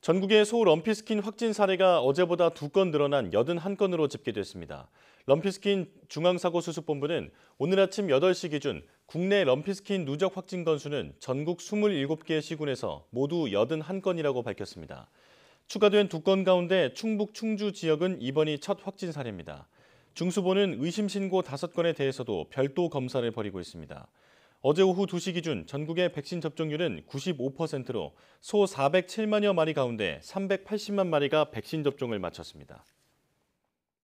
전국의 소울 럼피스킨 확진 사례가 어제보다 두 건 늘어난 81건으로 집계됐습니다. 럼피스킨 중앙사고수습본부는 오늘 아침 8시 기준 국내 럼피스킨 누적 확진 건수는 전국 27개 시군에서 모두 81건이라고 밝혔습니다. 추가된 두 건 가운데 충북 충주 지역은 이번이 첫 확진 사례입니다. 중수본은 의심 신고 5건에 대해서도 별도 검사를 벌이고 있습니다. 어제 오후 2시 기준 전국의 백신 접종률은 95%로 소 407만여 마리 가운데 380만 마리가 백신 접종을 마쳤습니다.